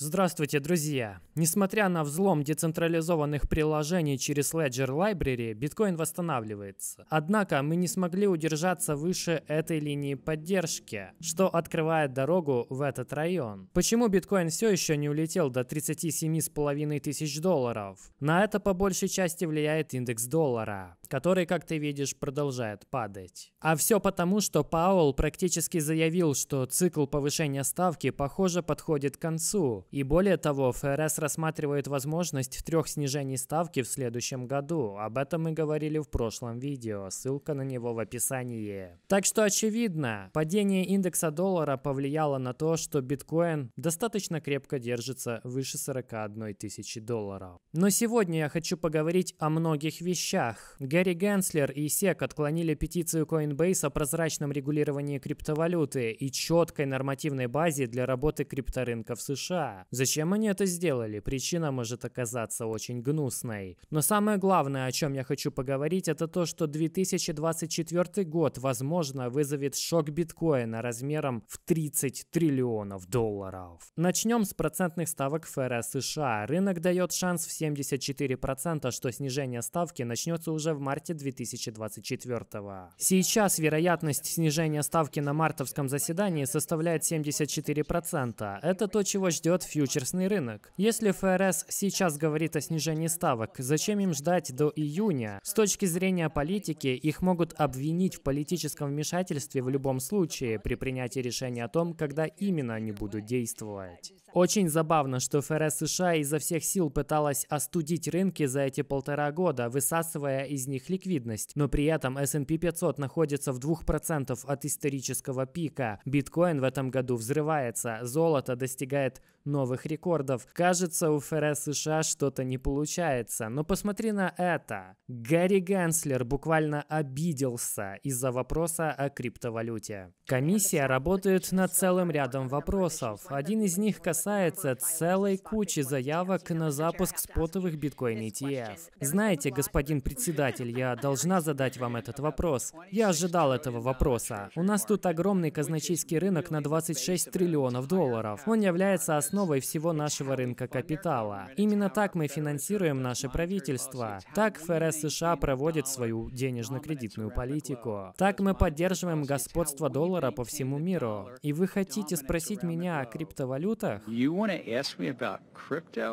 Здравствуйте, друзья! Несмотря на взлом децентрализованных приложений через Ledger Library, биткоин восстанавливается. Однако мы не смогли удержаться выше этой линии поддержки, что открывает дорогу в этот район. Почему биткоин все еще не улетел до 37,5 тысяч долларов? На это по большей части влияет индекс доллара который, как ты видишь, продолжает падать. А все потому, что Паул практически заявил, что цикл повышения ставки, похоже, подходит к концу. И более того, ФРС рассматривает возможность трех снижений ставки в следующем году. Об этом мы говорили в прошлом видео, ссылка на него в описании. Так что очевидно, падение индекса доллара повлияло на то, что биткоин достаточно крепко держится выше 41 тысячи долларов. Но сегодня я хочу поговорить о многих вещах. Джерри Генслер и СЕК отклонили петицию Coinbase о прозрачном регулировании криптовалюты и четкой нормативной базе для работы крипторынка в США. Зачем они это сделали? Причина может оказаться очень гнусной. Но самое главное, о чем я хочу поговорить, это то, что 2024 год, возможно, вызовет шок биткоина размером в 30 триллионов долларов. Начнем с процентных ставок ФРС США. Рынок дает шанс в 74%, что снижение ставки начнется уже в марте 2024 года. Сейчас вероятность снижения ставки на мартовском заседании составляет 74%. Это то, чего ждет фьючерсный рынок. Если ФРС сейчас говорит о снижении ставок, зачем им ждать до июня? С точки зрения политики, их могут обвинить в политическом вмешательстве в любом случае при принятии решения о том, когда именно они будут действовать. Очень забавно, что ФРС США изо всех сил пыталась остудить рынки за эти полтора года, высасывая из них их ликвидность. Но при этом S&P 500 находится в 2% от исторического пика. Биткоин в этом году взрывается, золото достигает новых рекордов. Кажется, у ФРС США что-то не получается. Но посмотри на это. Гарри Генслер буквально обиделся из-за вопроса о криптовалюте. Комиссия работает над целым рядом вопросов. Один из них касается целой кучи заявок на запуск спотовых биткоин ETF. Знаете, господин председатель, мысль, я должна задать вам этот вопрос. Я ожидал этого вопроса. У нас тут огромный казначейский рынок на 26 триллионов долларов. Он является основой всего нашего рынка капитала. Именно так мы финансируем наше правительство. Так ФРС США проводит свою денежно-кредитную политику. Так мы поддерживаем господство доллара по всему миру. И вы хотите спросить меня о криптовалютах?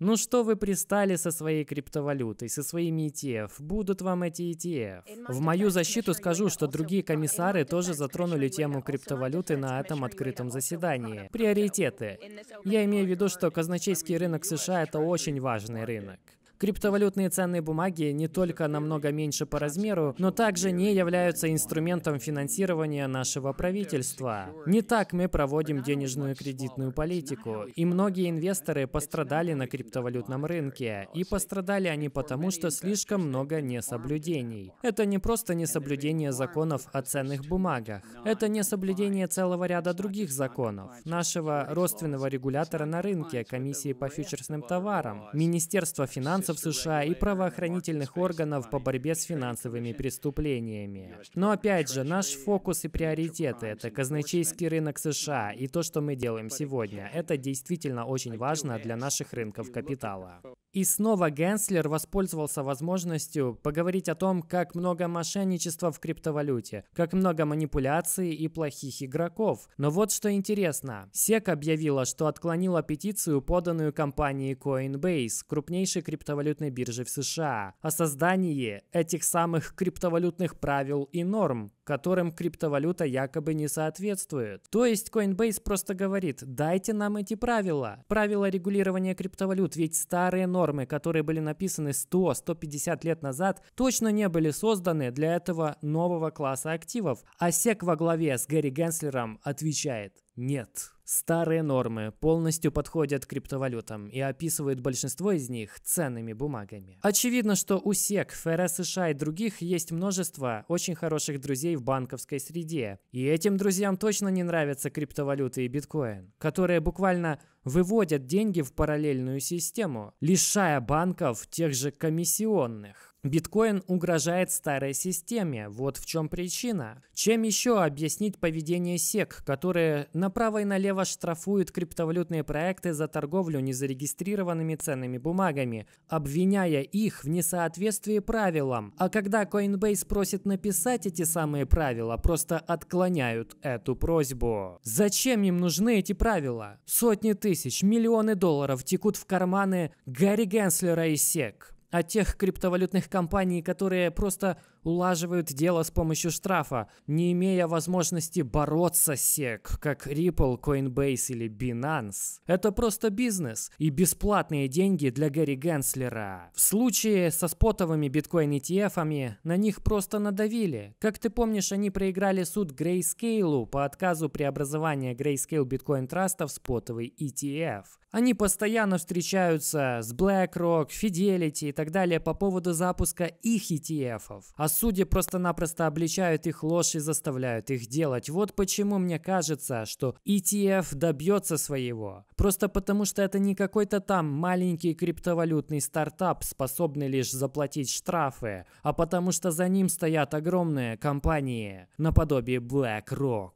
Ну что вы пристали со своей криптовалютой, со своими ETF? Будут вам эти CTF. В мою защиту скажу, что другие комиссары тоже затронули тему криптовалюты на этом открытом заседании. Приоритеты. Я имею в виду, что казначейский рынок США — это очень важный рынок. Криптовалютные ценные бумаги не только намного меньше по размеру, но также не являются инструментом финансирования нашего правительства. Не так мы проводим денежную кредитную политику, и многие инвесторы пострадали на криптовалютном рынке, и пострадали они потому, что слишком много несоблюдений. Это не просто несоблюдение законов о ценных бумагах, это несоблюдение целого ряда других законов, нашего родственного регулятора на рынке, комиссии по фьючерсным товарам, Министерства финансов законодательцев США и правоохранительных органов по борьбе с финансовыми преступлениями. Но опять же, наш фокус и приоритеты — это казначейский рынок США, и то, что мы делаем сегодня, это действительно очень важно для наших рынков капитала. И снова Генслер воспользовался возможностью поговорить о том, как много мошенничества в криптовалюте, как много манипуляций и плохих игроков. Но вот что интересно. SEC объявила, что отклонила петицию, поданную компанией Coinbase, крупнейшей криптовалютой криптовалютной бирже в США, о создании этих самых криптовалютных правил и норм, которым криптовалюта якобы не соответствует. То есть Coinbase просто говорит, дайте нам эти правила. Правила регулирования криптовалют, ведь старые нормы, которые были написаны 100-150 лет назад, точно не были созданы для этого нового класса активов. А SEC во главе с Гэри Генслером отвечает «нет». Старые нормы полностью подходят криптовалютам и описывают большинство из них ценными бумагами. Очевидно, что у SEC, ФРС США и других есть множество очень хороших друзей в банковской среде. И этим друзьям точно не нравятся криптовалюты и биткоин, которые буквально выводят деньги в параллельную систему, лишая банков тех же комиссионных. Биткоин угрожает старой системе. Вот в чем причина. Чем еще объяснить поведение СЕК, которые направо и налево штрафуют криптовалютные проекты за торговлю незарегистрированными ценными бумагами, обвиняя их в несоответствии правилам. А когда Coinbase просит написать эти самые правила, просто отклоняют эту просьбу. Зачем им нужны эти правила? Сотни тысяч, миллионы долларов текут в карманы Гарри Генслера и SEC о тех криптовалютных компаний, которые просто улаживают дело с помощью штрафа, не имея возможности бороться с SEC, как Ripple, Coinbase или Binance. Это просто бизнес и бесплатные деньги для Гарри Генслера. В случае со спотовыми биткоин-ETF на них просто надавили. Как ты помнишь, они проиграли суд Grayscale по отказу преобразования Grayscale Bitcoin Trust в спотовый ETF. Они постоянно встречаются с BlackRock, Fidelity и так далее по поводу запуска их ETF. А судьи просто-напросто обличают их ложь и заставляют их делать. Вот почему мне кажется, что ETF добьется своего. Просто потому, что это не какой-то там маленький криптовалютный стартап, способный лишь заплатить штрафы, а потому что за ним стоят огромные компании наподобие BlackRock.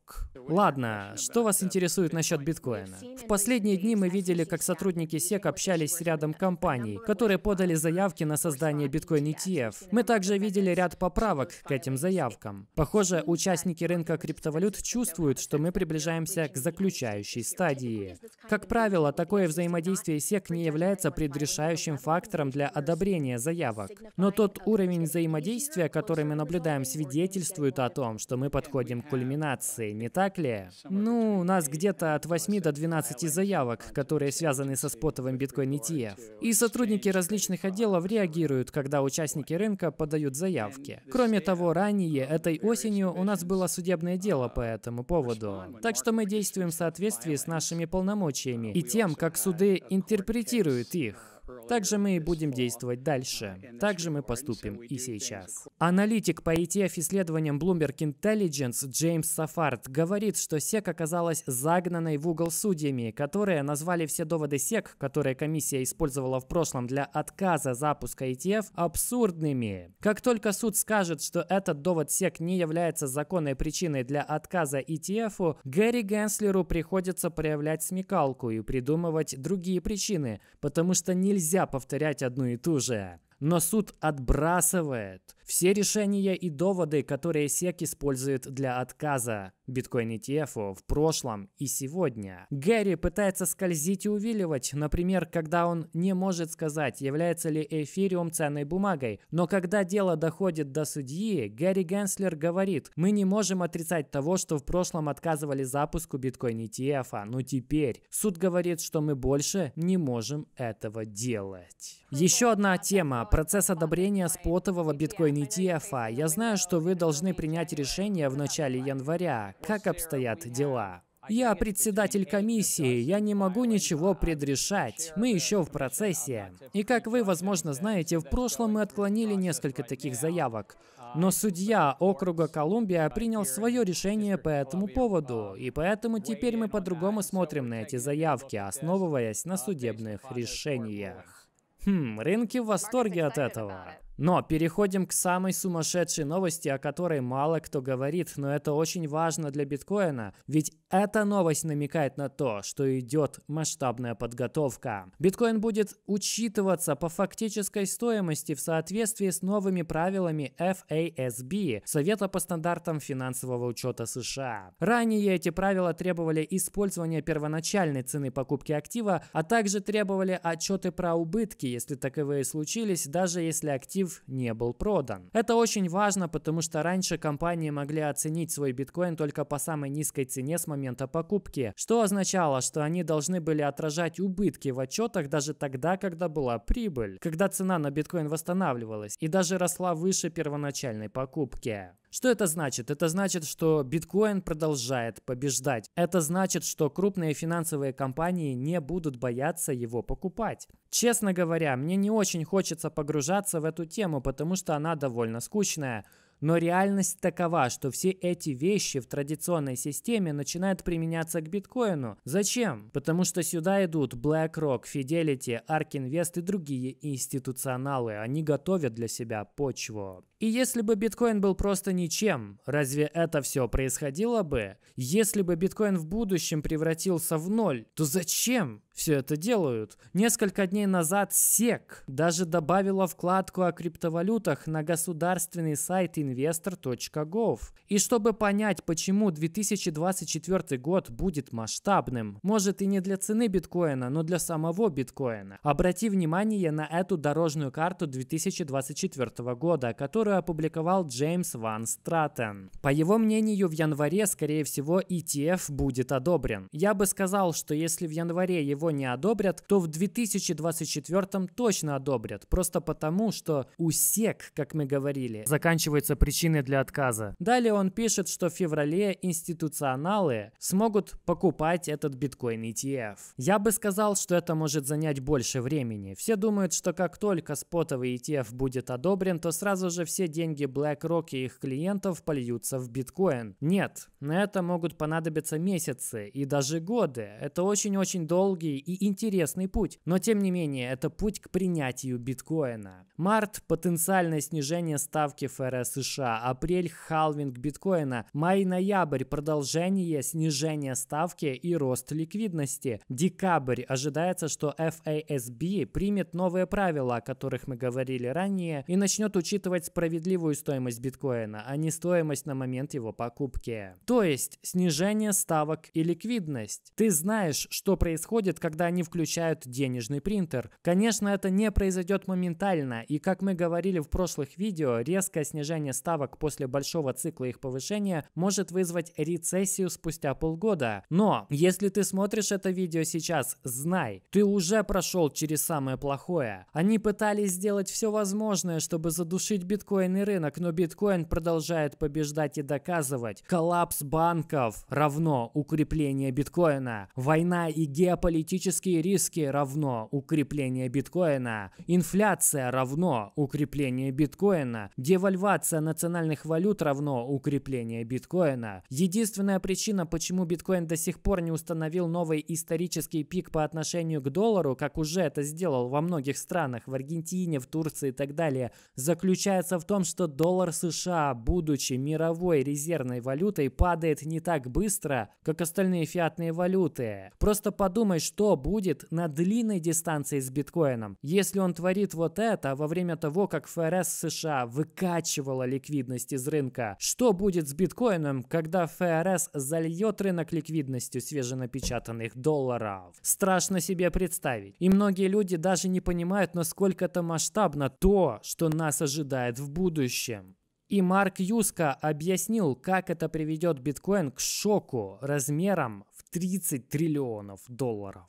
Ладно, что вас интересует насчет биткоина? В последние дни мы видели, как сотрудники SEC общались с рядом компаний, которые подали заявки заявки на создание биткоин ETF. Мы также видели ряд поправок к этим заявкам. Похоже, участники рынка криптовалют чувствуют, что мы приближаемся к заключающей стадии. Как правило, такое взаимодействие сек не является предрешающим фактором для одобрения заявок. Но тот уровень взаимодействия, который мы наблюдаем, свидетельствует о том, что мы подходим к кульминации, не так ли? Ну, у нас где-то от 8 до 12 заявок, которые связаны со спотовым биткоин ETF. И сотрудники различных отделов партнеров реагируют, когда участники рынка подают заявки. Кроме того, ранее, этой осенью, у нас было судебное дело по этому поводу. Так что мы действуем в соответствии с нашими полномочиями и тем, как суды интерпретируют их. Так же мы и будем действовать дальше. Так же мы поступим и сейчас. Аналитик по ETF-исследованиям Bloomberg Intelligence Джеймс Сафарт говорит, что СЕК оказалась загнанной в угол судьями, которые назвали все доводы СЕК, которые комиссия использовала в прошлом для отказа запуска ETF, абсурдными. Как только суд скажет, что этот довод СЕК не является законной причиной для отказа ETF, Гэри Генслеру приходится проявлять смекалку и придумывать другие причины, потому что не нельзя повторять одну и ту же. Но суд отбрасывает все решения и доводы, которые SEC использует для отказа биткоин ETF в прошлом и сегодня. Гэри пытается скользить и увиливать, например, когда он не может сказать, является ли эфириум ценной бумагой. Но когда дело доходит до судьи, Гэри Генслер говорит, мы не можем отрицать того, что в прошлом отказывали запуску биткоин ETF, но ну теперь суд говорит, что мы больше не можем этого делать. Еще одна тема – процесс одобрения спотового биткоин Бенитиефа, я знаю, что вы должны принять решение в начале января. Как обстоят дела? Я председатель комиссии, я не могу ничего предрешать. Мы еще в процессе. И как вы, возможно, знаете, в прошлом мы отклонили несколько таких заявок. Но судья округа Колумбия принял свое решение по этому поводу, и поэтому теперь мы по-другому смотрим на эти заявки, основываясь на судебных решениях. Хм, рынки в восторге от этого. Но переходим к самой сумасшедшей новости, о которой мало кто говорит, но это очень важно для биткоина, ведь эта новость намекает на то, что идет масштабная подготовка. Биткоин будет учитываться по фактической стоимости в соответствии с новыми правилами FASB, Совета по стандартам финансового учета США. Ранее эти правила требовали использования первоначальной цены покупки актива, а также требовали отчеты про убытки, если таковые случились, даже если актив не был продан. Это очень важно, потому что раньше компании могли оценить свой биткоин только по самой низкой цене с момента момента покупки, что означало, что они должны были отражать убытки в отчетах даже тогда, когда была прибыль, когда цена на биткоин восстанавливалась и даже росла выше первоначальной покупки. Что это значит? Это значит, что биткоин продолжает побеждать. Это значит, что крупные финансовые компании не будут бояться его покупать. Честно говоря, мне не очень хочется погружаться в эту тему, потому что она довольно скучная. Но реальность такова, что все эти вещи в традиционной системе начинают применяться к биткоину. Зачем? Потому что сюда идут BlackRock, Fidelity, ARK Invest и другие институционалы. Они готовят для себя почву. И если бы биткоин был просто ничем, разве это все происходило бы? Если бы биткоин в будущем превратился в ноль, то зачем? все это делают. Несколько дней назад SEC даже добавила вкладку о криптовалютах на государственный сайт investor.gov. И чтобы понять, почему 2024 год будет масштабным, может и не для цены биткоина, но для самого биткоина, обрати внимание на эту дорожную карту 2024 года, которую опубликовал Джеймс Ван Стратен. По его мнению, в январе, скорее всего, ETF будет одобрен. Я бы сказал, что если в январе его его не одобрят, то в 2024 точно одобрят, просто потому, что усек, как мы говорили, заканчиваются причины для отказа. Далее он пишет, что в феврале институционалы смогут покупать этот биткоин ETF. Я бы сказал, что это может занять больше времени. Все думают, что как только спотовый ETF будет одобрен, то сразу же все деньги BlackRock и их клиентов польются в биткоин. Нет, на это могут понадобиться месяцы и даже годы. Это очень-очень долгий следующий и интересный путь, но тем не менее это путь к принятию биткоина. Март – потенциальное снижение ставки ФРС США, апрель – халвинг биткоина, май-ноябрь – продолжение снижения ставки и рост ликвидности. Декабрь – ожидается, что FASB примет новые правила, о которых мы говорили ранее, и начнет учитывать справедливую стоимость биткоина, а не стоимость на момент его покупки. То есть снижение ставок и ликвидность. Ты знаешь, что происходит, когда они включают денежный принтер. Конечно, это не произойдет моментально, и как мы говорили в прошлых видео, резкое снижение ставок после большого цикла их повышения может вызвать рецессию спустя полгода. Но, если ты смотришь это видео сейчас, знай, ты уже прошел через самое плохое. Они пытались сделать все возможное, чтобы задушить биткоин рынок, но биткоин продолжает побеждать и доказывать. Коллапс банков равно укрепление биткоина. Война и геополитика политические риски равно укрепление биткоина, инфляция равно укрепление биткоина, девальвация национальных валют равно укрепление биткоина. Единственная причина, почему биткоин до сих пор не установил новый исторический пик по отношению к доллару, как уже это сделал во многих странах, в Аргентине, в Турции и так далее, заключается в том, что доллар США, будучи мировой резервной валютой, падает не так быстро, как остальные фиатные валюты. Просто подумай, что что будет на длинной дистанции с биткоином. Если он творит вот это во время того, как ФРС США выкачивала ликвидность из рынка, что будет с биткоином, когда ФРС зальет рынок ликвидностью свеженапечатанных долларов? Страшно себе представить. И многие люди даже не понимают, насколько это масштабно то, что нас ожидает в будущем. И Марк Юска объяснил, как это приведет биткоин к шоку размером 30 триллионов долларов.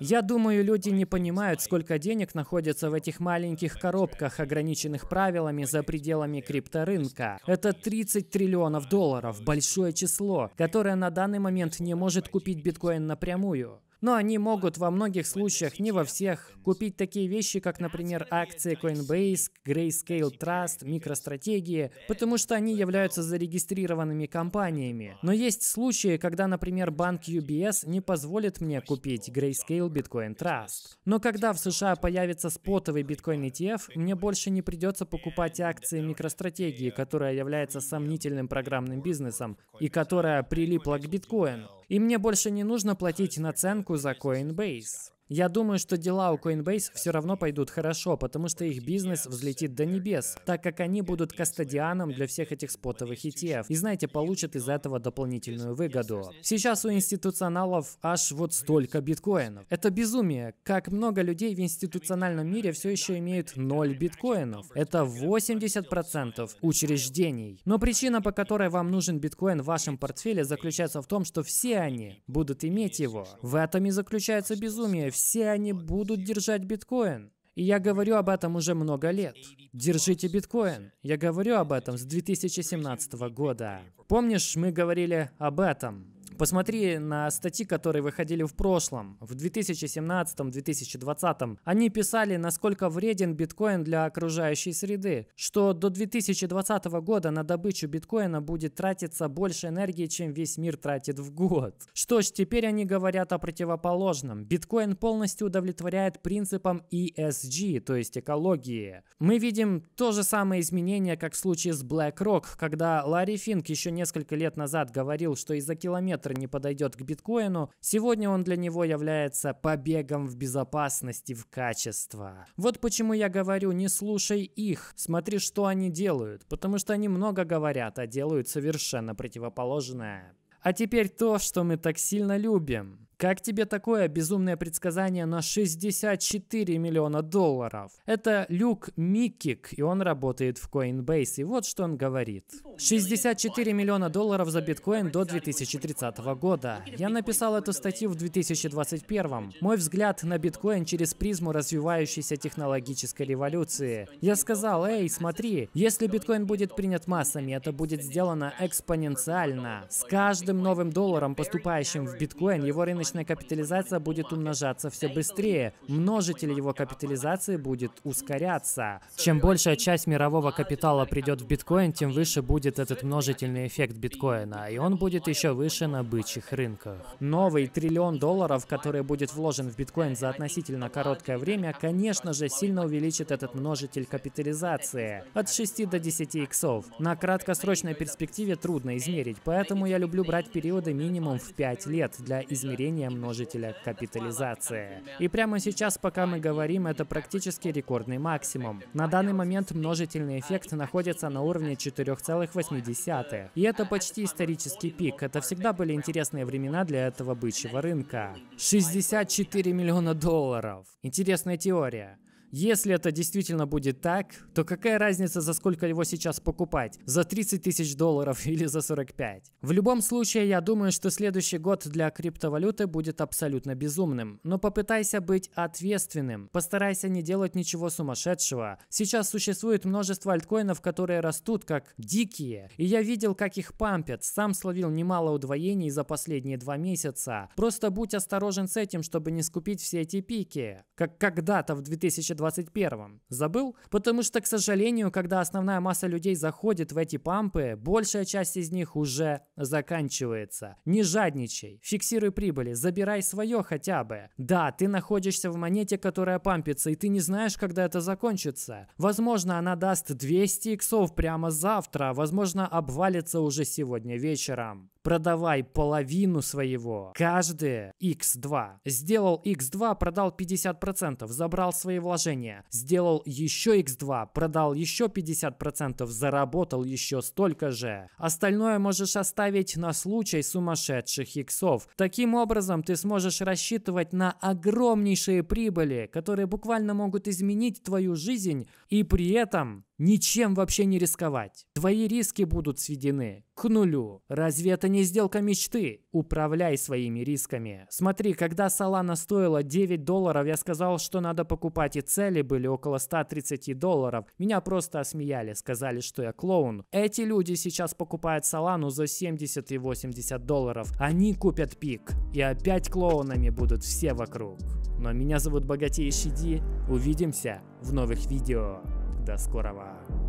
Я думаю, люди не понимают, сколько денег находится в этих маленьких коробках, ограниченных правилами за пределами крипторынка. Это 30 триллионов долларов, большое число, которое на данный момент не может купить биткоин напрямую. Но они могут во многих случаях, не во всех, купить такие вещи, как, например, акции Coinbase, Grayscale Trust, микростратегии, потому что они являются зарегистрированными компаниями. Но есть случаи, когда, например, банк UBS не позволит мне купить Grayscale Bitcoin Trust. Но когда в США появится спотовый биткоин ETF, мне больше не придется покупать акции микростратегии, которая является сомнительным программным бизнесом и которая прилипла к биткоину и мне больше не нужно платить наценку за Coinbase. Я думаю, что дела у Coinbase все равно пойдут хорошо, потому что их бизнес взлетит до небес, так как они будут кастодианом для всех этих спотовых ETF. И знаете, получат из этого дополнительную выгоду. Сейчас у институционалов аж вот столько биткоинов. Это безумие. Как много людей в институциональном мире все еще имеют 0 биткоинов. Это 80% учреждений. Но причина, по которой вам нужен биткоин в вашем портфеле, заключается в том, что все они будут иметь его. В этом и заключается безумие все они будут держать биткоин. И я говорю об этом уже много лет. Держите биткоин. Я говорю об этом с 2017 года. Помнишь, мы говорили об этом? Посмотри на статьи, которые выходили в прошлом, в 2017-2020. Они писали, насколько вреден биткоин для окружающей среды, что до 2020 года на добычу биткоина будет тратиться больше энергии, чем весь мир тратит в год. Что ж, теперь они говорят о противоположном. Биткоин полностью удовлетворяет принципам ESG, то есть экологии. Мы видим то же самое изменение, как в случае с BlackRock, когда Ларри Финк еще несколько лет назад говорил, что из-за километра метр не подойдет к биткоину, сегодня он для него является побегом в безопасности в качество. Вот почему я говорю, не слушай их, смотри, что они делают, потому что они много говорят, а делают совершенно противоположное. А теперь то, что мы так сильно любим. Как тебе такое безумное предсказание на 64 миллиона долларов? Это Люк Микик, и он работает в Coinbase. И вот что он говорит. 64 ну, миллиона долларов за биткоин до 2030 года. Я написал эту статью в 2021. Мой взгляд на биткоин через призму развивающейся технологической революции. Я сказал, эй, смотри, если биткоин будет принят массами, это будет сделано экспоненциально. С каждым новым долларом, поступающим в биткоин, его рынок рыночная капитализация будет умножаться все быстрее, множитель его капитализации будет ускоряться. Чем большая часть мирового капитала придет в биткоин, тем выше будет этот множительный эффект биткоина, и он будет еще выше на бычьих рынках. Новый триллион долларов, который будет вложен в биткоин за относительно короткое время, конечно же, сильно увеличит этот множитель капитализации от 6 до 10 иксов. На краткосрочной перспективе трудно измерить, поэтому я люблю брать периоды минимум в 5 лет для измерения значение множителя капитализации. И прямо сейчас, пока мы говорим, это практически рекордный максимум. На данный момент множительный эффект находится на уровне 4,8. И это почти исторический пик. Это всегда были интересные времена для этого бычьего рынка. 64 миллиона долларов. Интересная теория. Если это действительно будет так, то какая разница, за сколько его сейчас покупать? За 30 тысяч долларов или за 45? В любом случае, я думаю, что следующий год для криптовалюты будет абсолютно безумным. Но попытайся быть ответственным. Постарайся не делать ничего сумасшедшего. Сейчас существует множество альткоинов, которые растут как дикие. И я видел, как их пампят. Сам словил немало удвоений за последние два месяца. Просто будь осторожен с этим, чтобы не скупить все эти пики. Как когда-то в 2020 2021. Забыл? Потому что, к сожалению, когда основная масса людей заходит в эти пампы, большая часть из них уже заканчивается. Не жадничай, фиксируй прибыли, забирай свое хотя бы. Да, ты находишься в монете, которая пампится, и ты не знаешь, когда это закончится. Возможно, она даст 200 иксов прямо завтра, возможно, обвалится уже сегодня вечером продавай половину своего, каждое x2. Сделал x2, продал 50%, забрал свои вложения. Сделал еще x2, продал еще 50%, заработал еще столько же. Остальное можешь оставить на случай сумасшедших иксов. Таким образом, ты сможешь рассчитывать на огромнейшие прибыли, которые буквально могут изменить твою жизнь и при этом Ничем вообще не рисковать. Твои риски будут сведены к нулю. Разве это не сделка мечты? Управляй своими рисками. Смотри, когда Солана стоила 9 долларов, я сказал, что надо покупать, и цели были около 130 долларов. Меня просто осмеяли, сказали, что я клоун. Эти люди сейчас покупают Солану за 70 и 80 долларов. Они купят пик. И опять клоунами будут все вокруг. Но меня зовут Богатейший Ди. Увидимся в новых видео. До скорого!